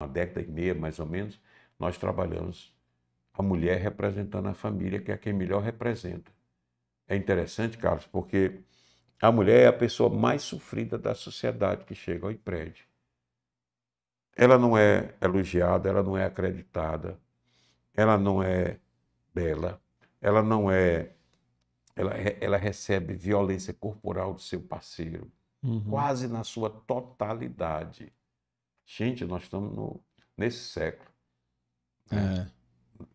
uma década e meia mais ou menos, nós trabalhamos a mulher representando a família, que é quem melhor representa. É interessante, Carlos, porque a mulher é a pessoa mais sofrida da sociedade que chega ao IPRED. Ela não é elogiada, ela não é acreditada, ela não é bela, ela não é. Ela, ela recebe violência corporal do seu parceiro, uhum. quase na sua totalidade. Gente, nós estamos no, nesse século. Né?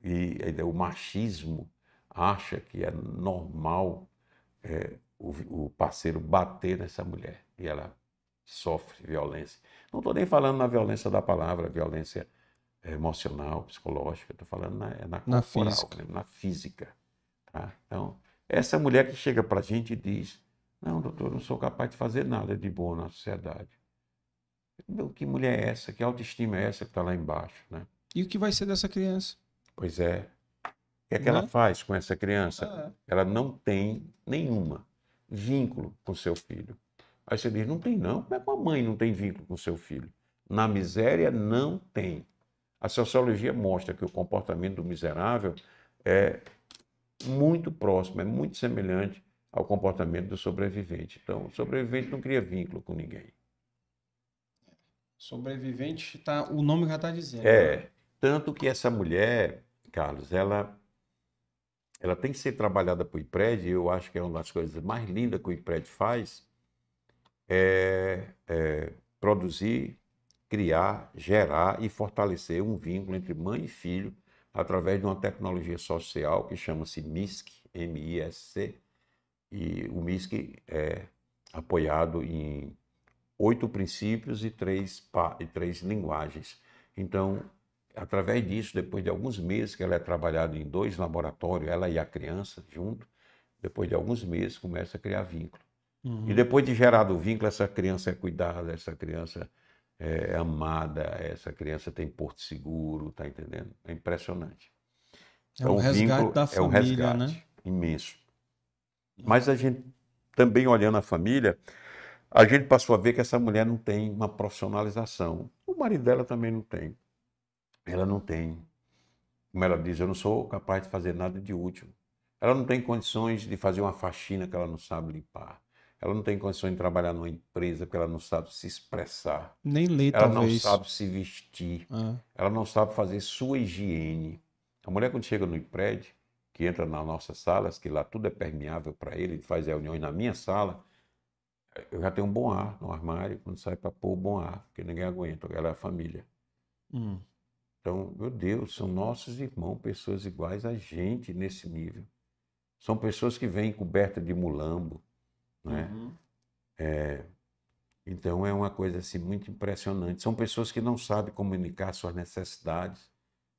É. E, e o machismo acha que é normal é, o, o, parceiro bater nessa mulher e ela sofre violência. Não estou nem falando na violência da palavra, violência é, emocional, psicológica, estou falando é na, na, corporal, na física. Né? Na física tá? Então, essa mulher que chega para a gente e diz: Não, doutor, não sou capaz de fazer nada de bom na sociedade. Meu, que mulher é essa? Que autoestima é essa que está lá embaixo, né? E o que vai ser dessa criança? Pois é. O que é que né? ela faz com essa criança? Ah. Ela não tem nenhuma vínculo com seu filho. Aí você diz, não tem não? Como é que uma mãe não tem vínculo com seu filho? Na miséria, não tem. A sociologia mostra que o comportamento do miserável é muito próximo, é muito semelhante ao comportamento do sobrevivente. Então, o sobrevivente não cria vínculo com ninguém. Sobrevivente, tá, o nome já está dizendo. É. Né? Tanto que essa mulher, Carlos, ela ela tem que ser trabalhada por IPRED, e eu acho que é uma das coisas mais lindas que o IPRED faz, é, é, produzir, criar, gerar e fortalecer um vínculo entre mãe e filho através de uma tecnologia social que chama-se MISC, M-I-S-C, e o MISC é apoiado em oito princípios e três, e três linguagens. Então, através disso, depois de alguns meses que ela é trabalhada em dois laboratórios, ela e a criança junto, depois de alguns meses começa a criar vínculo. Uhum. E depois de gerado o vínculo, essa criança é cuidada, essa criança é, é amada, essa criança tem porto seguro, tá entendendo? É impressionante. É então, um resgate vínculo, da família, é um resgate né? imenso. Mas a gente também olhando a família, a gente passou a ver que essa mulher não tem uma profissionalização. O marido dela também não tem. Ela não tem. Como ela diz, eu não sou capaz de fazer nada de útil. Ela não tem condições de fazer uma faxina que ela não sabe limpar. Ela não tem condições de trabalhar numa empresa que ela não sabe se expressar. Nem ler, ela talvez. Ela não sabe se vestir. Ah. Ela não sabe fazer sua higiene. A mulher, quando chega no prédio, que entra nas nossas salas, que lá tudo é permeável para ele, ele faz reuniões na minha sala, eu já tenho um bom ar no armário, quando sai para pôr o bom ar, porque ninguém aguenta, ela é a família. Hum. Então, meu Deus, são nossos irmãos, pessoas iguais a gente nesse nível. São pessoas que vêm cobertas de mulambo, né? Uhum. É, então é uma coisa assim muito impressionante. São pessoas que não sabem comunicar suas necessidades.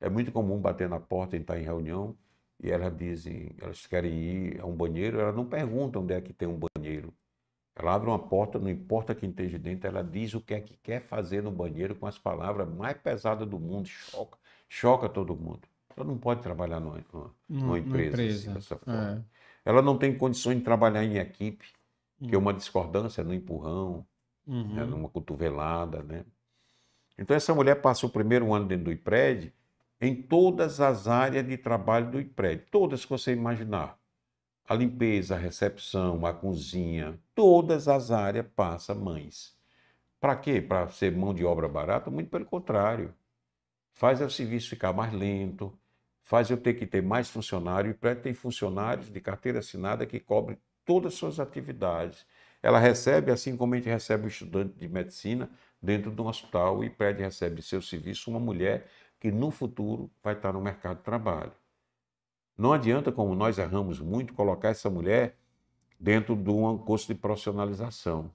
É muito comum bater na porta e estar em reunião e elas dizem, elas querem ir a um banheiro, elas não perguntam onde é que tem um banheiro. Ela abre uma porta, não importa quem esteja dentro, ela diz o que é que quer fazer no banheiro com as palavras mais pesadas do mundo, choca, choca todo mundo. Ela não pode trabalhar numa, numa, numa empresa, empresa. Assim, dessa é. forma. É. Ela não tem condições de trabalhar em equipe, uhum. que é uma discordância no empurrão, né, uhum. né, numa cotovelada, né? Então essa mulher passou o primeiro ano dentro do IPRED em todas as áreas de trabalho do IPRED, todas que você imaginar a limpeza, a recepção, a cozinha, todas as áreas passa mães. Para quê? Para ser mão de obra barata? Muito pelo contrário. Faz o serviço ficar mais lento, faz eu ter que ter mais funcionário, e prédio tem funcionários de carteira assinada que cobre todas as suas atividades. Ela recebe, assim como a gente recebe o estudante de medicina dentro de um hospital, e prédio recebe seu serviço uma mulher que no futuro vai estar no mercado de trabalho. Não adianta, como nós erramos muito, colocar essa mulher dentro de um curso de profissionalização.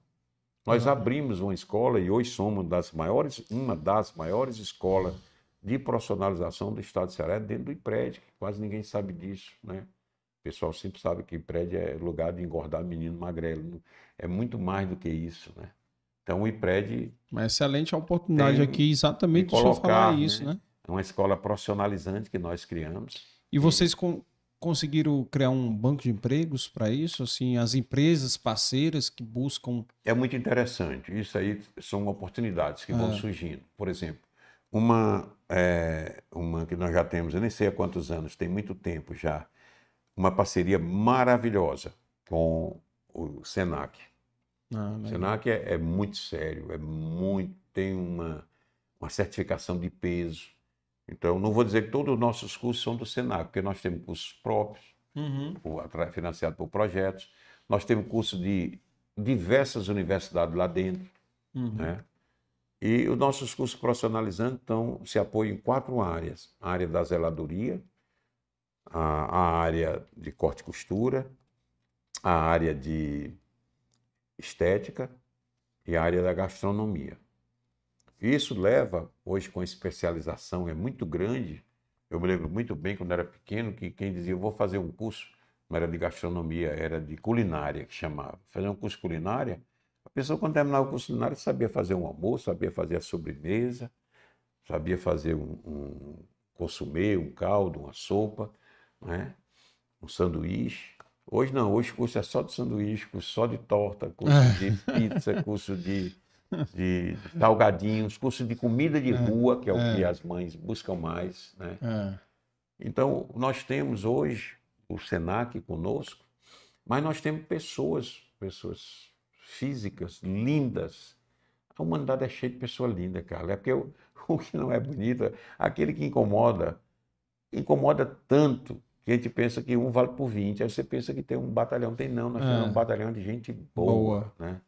Nós uhum. abrimos uma escola e hoje somos das maiores, uma das maiores escolas de profissionalização do Estado de Ceará dentro do IPRED, que quase ninguém sabe disso, né? O pessoal sempre sabe que IPRED é lugar de engordar menino magrelo. Né? É muito mais do que isso, né? Então o IPRED... Uma excelente oportunidade aqui exatamente de colocar, falar isso, né? né? Uma escola profissionalizante que nós criamos e vocês com, conseguiram criar um banco de empregos para isso? Assim, as empresas parceiras que buscam. É muito interessante. Isso aí são oportunidades que vão é. surgindo. Por exemplo, uma, é, uma que nós já temos, eu nem sei há quantos anos, tem muito tempo já, uma parceria maravilhosa com o Senac. Ah, o Senac é, é, muito sério, é muito, tem uma, uma certificação de peso então, não vou dizer que todos os nossos cursos são do Senac, porque nós temos cursos próprios, uhum. financiados por projetos, nós temos cursos de diversas universidades lá dentro, uhum. né? E os nossos cursos profissionalizantes então, se apoiam em quatro áreas: a área da zeladoria, a, a área de corte e costura, a área de estética e a área da gastronomia. Isso leva, hoje com a especialização é muito grande, eu me lembro muito bem quando era pequeno que quem dizia, eu vou fazer um curso, não era de gastronomia, era de culinária que chamava. Fazer um curso de culinária, a pessoa quando terminava o curso de culinária sabia fazer um almoço, sabia fazer a sobremesa, sabia fazer um, um consumê, um caldo, uma sopa, né? um sanduíche. Hoje não, hoje o curso é só de sanduíche, curso só de torta, curso é. de pizza, curso de de salgadinhos, curso de comida de é, rua, que é o é. que as mães buscam mais. Né? É. Então, nós temos hoje o SENAC conosco, mas nós temos pessoas, pessoas físicas, lindas. A humanidade é cheia de pessoa linda, cara. É porque o que não é bonito, aquele que incomoda, incomoda tanto que a gente pensa que um vale por 20. Aí você pensa que tem um batalhão. Tem não, nós é. temos um batalhão de gente boa. boa. Né?